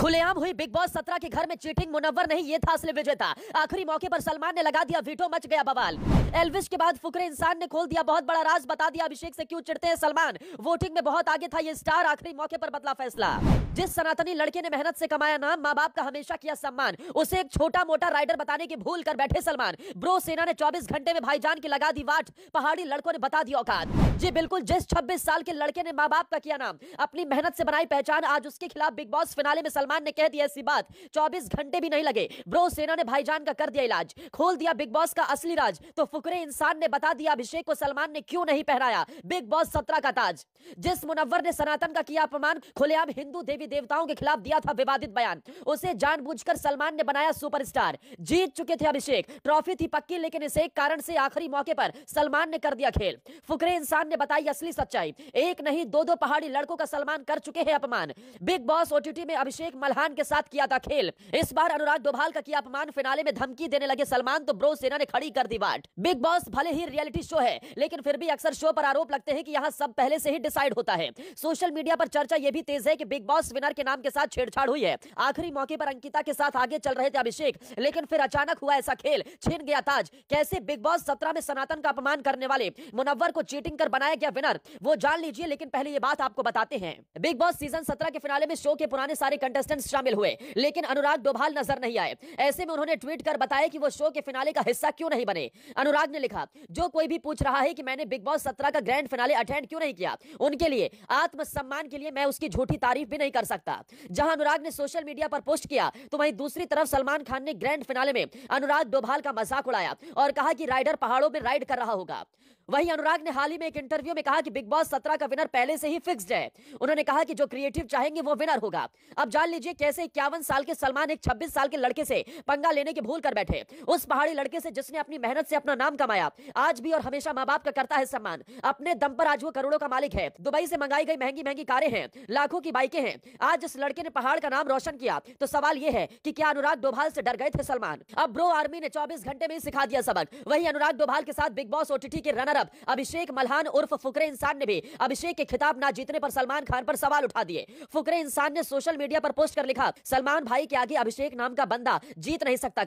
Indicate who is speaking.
Speaker 1: खुलेआम हुई big boss सत्रह के घर में चीटिंग मुनवर नहीं ये था असली विजेता आखिरी मौके पर सलमान ने लगा दिया वीटो मच गया बवाल एलविश के बाद फुकरे इंसान ने खोल दिया बहुत बड़ा राज बता दिया अभिषेक से क्यों चिड़ते हैं सलमान वोटिंग में बहुत आगे था ये स्टार आखिरी मौके पर बदला फैसला जिस सनातनी लड़के ने मेहनत से कमाया नाम माँ बाप का हमेशा किया सम्मान उसे एक छोटा मोटा राइडर बताने की भूल कर बैठे सलमान ब्रो सेना ने 24 घंटे में भाईजान की लगा दी वाट पहाड़ी लड़कों ने बता दी औकात जी बिल्कुल जिस 26 साल के लड़के ने माँ बाप का किया नाम अपनी मेहनत से बनाई पहचान आज उसके खिलाफ बिग बॉस फिनाले में सलमान सलमान ने कह दिया ऐसी बात चौबीस घंटे भी नहीं लगे ब्रो सेना ने भाईजान का कर दिया इलाज खोल दिया बिग बॉस का असली राज तो फुकरे इंसान ने बता दिया अभिषेक को सलमान ने क्यों नहीं पहनाया बिग बॉस सत्रह का ताज जिस मुनवर ने सनातन का किया अपमान खुलेआम हिंदू देवी देवताओं के खिलाफ दिया था विवादित बयान उसे जानबूझकर सलमान ने बनाया सुपरस्टार जीत चुके थे अभिषेक ट्रॉफी थी पक्की लेकिन इसे एक कारण से आखिरी मौके पर सलमान ने कर दिया खेल फुकरे इंसान ने बताई असली सच्चाई एक नहीं दो दो पहाड़ी लड़कों का सलमान कर चुके हैं अपमान बिग बॉस ओटीटी में अभिषेक मल्हान के साथ किया था खेल इस बार अनुराग डोभाल का किया अपमान फिनाले में धमकी देने लगे सलमान तो ब्रो सेना ने खड़ी कर दी बाट बिग बॉस भले ही रियलिटी शो है लेकिन फिर भी अक्सर शो पर आरोप लगते हैं कि यहाँ सब पहले से ही डिसाइड होता है सोशल मीडिया पर चर्चा ये भी तेज है कि बिग बॉस विनर के नाम के साथ छेड़छाड़ हुई है आखिरी मौके पर अंकिता के साथ आगे चल रहे थे अभिषेक लेकिन फिर अचानक हुआ ऐसा खेल छीन गया ताज कैसे बिग बॉस सत्रह में सनातन का अपमान करने वाले मुनव्वर को चीटिंग कर बनाया गया विनर वो जान लीजिए लेकिन पहले ये बात आपको बताते हैं बिग बॉस सीजन सत्रह के फिनाले में शो के पुराने सारे कंटेस्ट कंटेस्टेंट शामिल हुए लेकिन अनुराग डोभाल नजर नहीं आए ऐसे में उन्होंने ट्वीट कर बताया कि वो शो के फिनाले का हिस्सा क्यों नहीं बने अनुराग ने लिखा जो कोई भी पूछ रहा है कि मैंने बिग बॉस सत्रह का ग्रैंड फिनाले अटेंड क्यों नहीं किया उनके लिए आत्मसम्मान के लिए मैं उसकी झूठी तारीफ भी नहीं कर सकता जहां अनुराग ने सोशल मीडिया पर पोस्ट किया तो वहीं दूसरी तरफ सलमान खान ने ग्रैंड फिनाले में अनुराग डोभाल का मजाक उड़ाया और कहा कि राइडर पहाड़ों में राइड कर रहा होगा वहीं अनुराग ने हाल ही में एक इंटरव्यू में कहा कि बिग बॉस सत्रह का विनर पहले से ही फिक्स्ड है उन्होंने कहा कि जो क्रिएटिव चाहेंगे वो विनर होगा अब जान लीजिए लीजिए कैसे इक्यावन साल के सलमान एक छब्बीस साल के लड़के से पंगा लेने की भूल कर बैठे उस पहाड़ी लड़के से जिसने अपनी मेहनत से अपना नाम कमाया आज भी और हमेशा माँ बाप का करता है सम्मान अपने दम पर आज वो करोड़ों का मालिक है दुबई से मंगाई गई महंगी महंगी कारें हैं लाखों की बाइकें हैं आज जिस लड़के ने पहाड़ का नाम रोशन किया तो सवाल ये है की क्या अनुराग डोभाल से डर गए थे सलमान अब ब्रो आर्मी ने चौबीस घंटे में सिखा दिया सबक वही अनुराग डोभाल के साथ बिग बॉस ओटीटी के रनर अप अभिषेक मल्हान उर्फ फुकरे इंसान ने भी अभिषेक के खिताब ना जीतने पर सलमान खान पर सवाल उठा दिए फुकरे इंसान ने सोशल मीडिया पर पोस्ट पोस्ट कर लिखा सलमान भाई के आगे अभिषेक नाम का बंदा जीत नहीं सकता